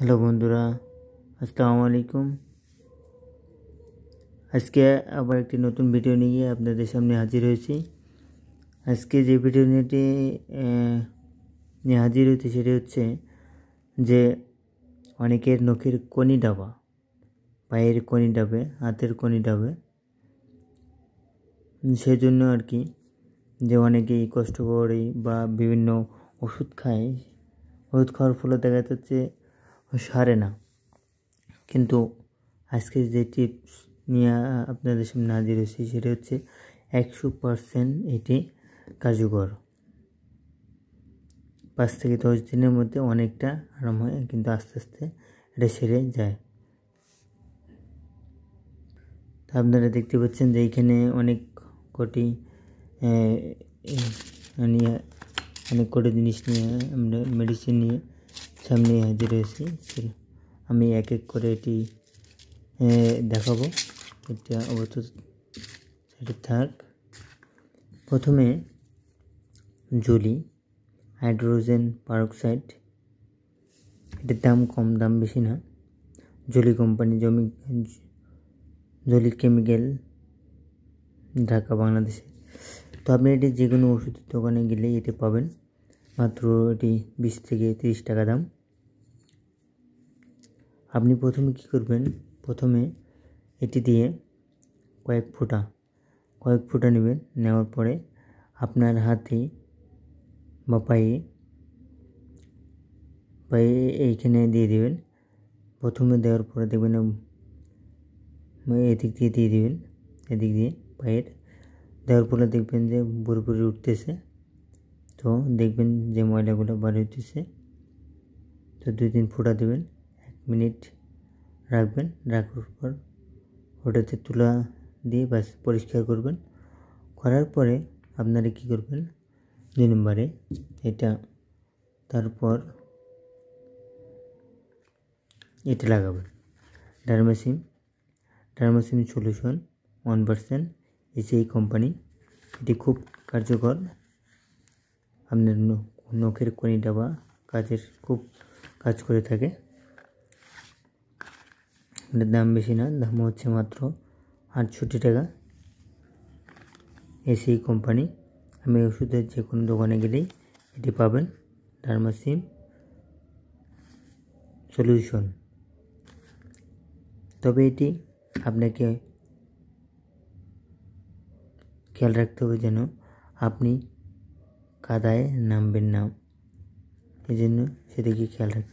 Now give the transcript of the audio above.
hello বন্ধুরা আসসালামু আলাইকুম আজকে আবার একটি নতুন ভিডিও নিয়ে আপনাদের সামনে হাজির হয়েছি আজকে যে ভিডিও নিয়েটি নিয়ে হাজির হয়েছে সেটি হচ্ছে যে অনেকের নখের কনি ডাবা পায়ের কনি ডাবে হাতের কনি ডাবে সেজন্য আর কি যে অনেকেই কষ্ট করে বা বিভিন্ন ওষুধ খায় ওষুধ খাওয়ার ফলে দেখা যাচ্ছে সারে না কিন্তু আজকে যে টিপস নিয়ে আপনাদের সামনে হাজির হয়েছি সেটা হচ্ছে একশো পারসেন্ট এটি কার্যকর পাঁচ থেকে দশ দিনের মধ্যে অনেকটা আরাম হয় কিন্তু আস্তে আস্তে এটা সেরে যায় তা আপনারা দেখতে পাচ্ছেন যে এইখানে অনেক কটি অনেক কটি জিনিস নিয়ে আমরা মেডিসিন নিয়ে সামনে হাজির হয়েছি আমি এক এক করে এটি দেখাবো এটা অবস্থিত থাক প্রথমে জলি হাইড্রোজেন পারক্সাইড এটার দাম কম দাম বেশি না জলি কোম্পানি জমি জলি কেমিক্যাল ঢাকা বাংলাদেশে তো আপনি এটি যে কোনো ওষুধের দোকানে গেলে এটি পাবেন মাত্র এটি বিশ থেকে তিরিশ টাকা দাম আপনি প্রথমে কি করবেন প্রথমে এটি দিয়ে কয়েক ফুটা কয়েক ফুটা নেবেন নেওয়ার পরে আপনার হাতে মাপাই বাইরে এইখানে দিয়ে দিবেন প্রথমে দেওয়ার পরে দিবেন আমি এদিকে দিয়ে দিবেন এদিকে দিয়ে বাইরে দেওয়ার পরে দেখবেন যে বুরবুরি উঠছেছে তো দেখবেন যে ময়লাগুলো বাইরে উঠছেছে তো দুই দিন ফুটা দিবেন মিনিট রাখবেন রাখার পর ওটাতে তুলা দিয়ে বাস পরিষ্কার করবেন করার পরে আপনারা কি করবেন দুই নম্বরে এটা তারপর এটা লাগাবেন Dermasim Dermasim solution one percent ACI company এটি খুব কার্যকর আপনার নখের কণিটা বা কাজের খুব কাজ করে থাকে এটার দাম বেশি না দাম হচ্ছে মাত্র আটষট্টি টাকা এসি কোম্পানি আমি ওষুধের যে কোনো দোকানে গেলেই এটি পাবেন ডার্মাসিম সলিউশন তবে এটি আপনাকে খেয়াল রাখতে হবে যেন আপনি কাদায় নামবেন না এই জন্য সেদিকে খেয়াল রাখতে